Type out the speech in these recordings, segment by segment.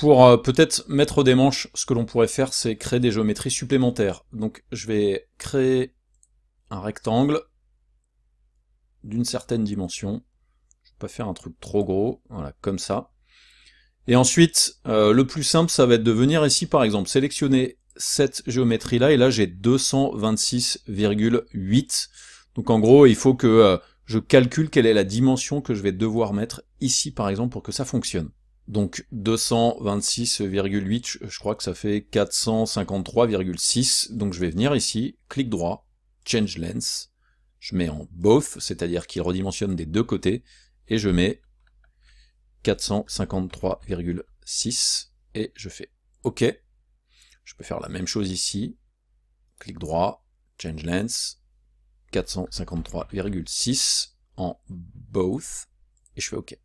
Pour euh, peut-être mettre des manches, ce que l'on pourrait faire, c'est créer des géométries supplémentaires. Donc je vais créer un rectangle d'une certaine dimension. Je ne vais pas faire un truc trop gros, voilà, comme ça. Et ensuite, euh, le plus simple, ça va être de venir ici, par exemple, sélectionner cette géométrie-là, et là j'ai 226,8. Donc en gros, il faut que euh, je calcule quelle est la dimension que je vais devoir mettre ici, par exemple, pour que ça fonctionne. Donc 226,8, je crois que ça fait 453,6. Donc je vais venir ici, clic droit, Change Lens. Je mets en both, c'est-à-dire qu'il redimensionne des deux côtés. Et je mets 453,6. Et je fais OK. Je peux faire la même chose ici. Clic droit, Change Lens. 453,6 en both. Et je fais OK.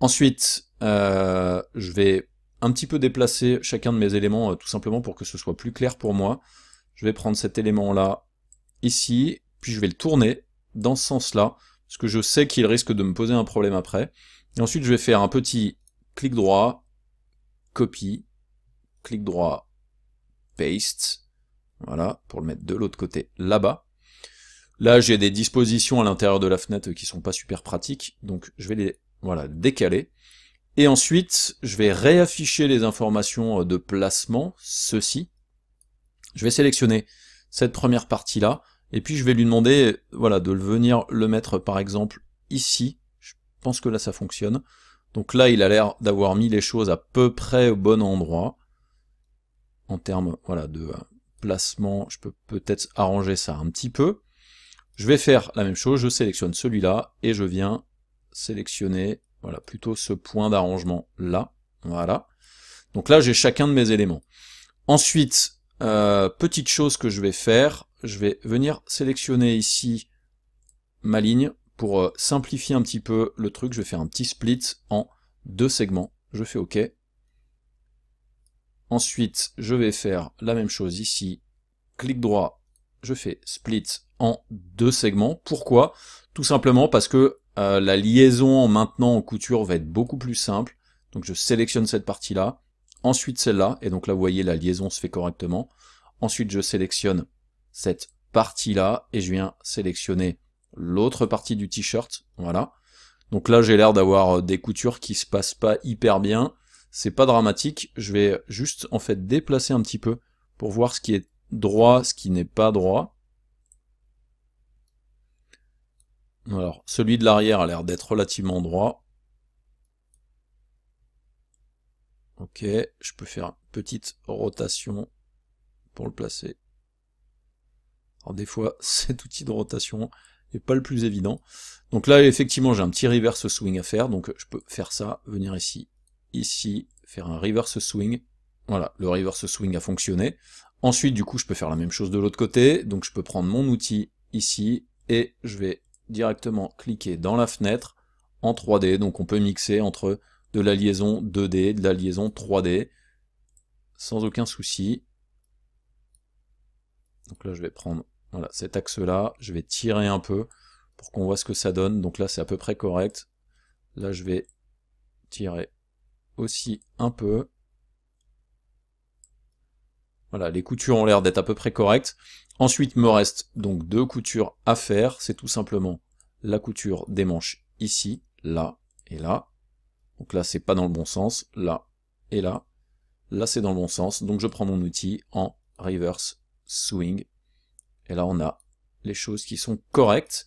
Ensuite, euh, je vais un petit peu déplacer chacun de mes éléments euh, tout simplement pour que ce soit plus clair pour moi. Je vais prendre cet élément là ici, puis je vais le tourner dans ce sens là, parce que je sais qu'il risque de me poser un problème après. Et ensuite je vais faire un petit clic droit, copie, clic droit, paste, voilà, pour le mettre de l'autre côté là-bas. Là, j'ai des dispositions à l'intérieur de la fenêtre qui sont pas super pratiques, donc je vais les voilà, décaler. Et ensuite, je vais réafficher les informations euh, de placement, ceci. Je vais sélectionner cette première partie-là, et puis je vais lui demander voilà, de venir le mettre par exemple ici. Je pense que là ça fonctionne. Donc là, il a l'air d'avoir mis les choses à peu près au bon endroit. En termes voilà, de euh, placement, je peux peut-être arranger ça un petit peu. Je vais faire la même chose, je sélectionne celui-là et je viens sélectionner voilà, plutôt ce point d'arrangement là. Voilà. Donc là, j'ai chacun de mes éléments. Ensuite, euh, petite chose que je vais faire, je vais venir sélectionner ici ma ligne pour euh, simplifier un petit peu le truc. Je vais faire un petit split en deux segments. Je fais OK. Ensuite, je vais faire la même chose ici. Clic droit, je fais split en deux segments. Pourquoi Tout simplement parce que euh, la liaison maintenant en couture va être beaucoup plus simple. Donc je sélectionne cette partie-là, ensuite celle-là, et donc là vous voyez la liaison se fait correctement. Ensuite je sélectionne cette partie-là, et je viens sélectionner l'autre partie du t-shirt, voilà. Donc là j'ai l'air d'avoir euh, des coutures qui se passent pas hyper bien, c'est pas dramatique, je vais juste en fait déplacer un petit peu pour voir ce qui est droit, ce qui n'est pas droit. Alors, celui de l'arrière a l'air d'être relativement droit. Ok, je peux faire une petite rotation pour le placer. Alors des fois, cet outil de rotation n'est pas le plus évident. Donc là, effectivement, j'ai un petit reverse swing à faire. Donc je peux faire ça, venir ici, ici, faire un reverse swing. Voilà, le reverse swing a fonctionné. Ensuite, du coup, je peux faire la même chose de l'autre côté. Donc je peux prendre mon outil ici et je vais directement cliquer dans la fenêtre en 3D. Donc on peut mixer entre de la liaison 2D, de la liaison 3D, sans aucun souci. Donc là je vais prendre voilà, cet axe-là, je vais tirer un peu pour qu'on voit ce que ça donne. Donc là c'est à peu près correct. Là je vais tirer aussi un peu. Voilà, les coutures ont l'air d'être à peu près correctes. Ensuite, il me reste donc deux coutures à faire. C'est tout simplement la couture des manches ici, là et là. Donc là, c'est pas dans le bon sens. Là et là. Là, c'est dans le bon sens. Donc je prends mon outil en reverse swing. Et là, on a les choses qui sont correctes.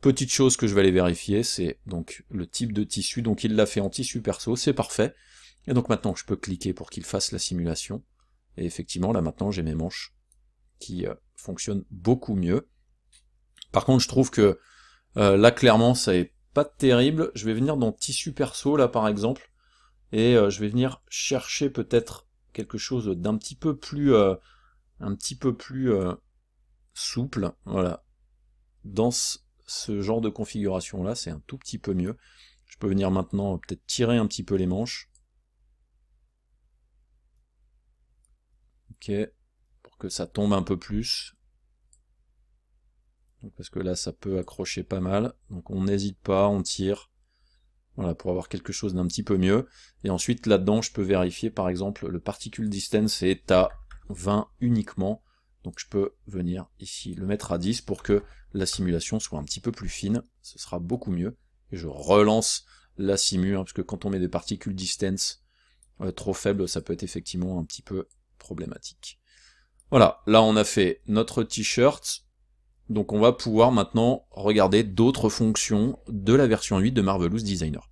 Petite chose que je vais aller vérifier, c'est donc le type de tissu. Donc il l'a fait en tissu perso, c'est parfait. Et donc maintenant, je peux cliquer pour qu'il fasse la simulation. Et effectivement, là maintenant, j'ai mes manches qui euh, fonctionnent beaucoup mieux. Par contre, je trouve que euh, là, clairement, ça n'est pas terrible. Je vais venir dans tissu perso, là, par exemple, et euh, je vais venir chercher peut-être quelque chose d'un petit peu plus, un petit peu plus souple, voilà. Dans ce genre de configuration-là, c'est un tout petit peu mieux. Je peux venir maintenant peut-être tirer un petit peu les manches, Ok, pour que ça tombe un peu plus. parce que là, ça peut accrocher pas mal. Donc on n'hésite pas, on tire. Voilà, pour avoir quelque chose d'un petit peu mieux. Et ensuite, là-dedans, je peux vérifier, par exemple, le particule distance est à 20 uniquement. Donc je peux venir ici le mettre à 10 pour que la simulation soit un petit peu plus fine. Ce sera beaucoup mieux. Et je relance la simu, hein, parce que quand on met des particules distance euh, trop faibles, ça peut être effectivement un petit peu problématique. Voilà, là on a fait notre t-shirt, donc on va pouvoir maintenant regarder d'autres fonctions de la version 8 de Marvelous Designer.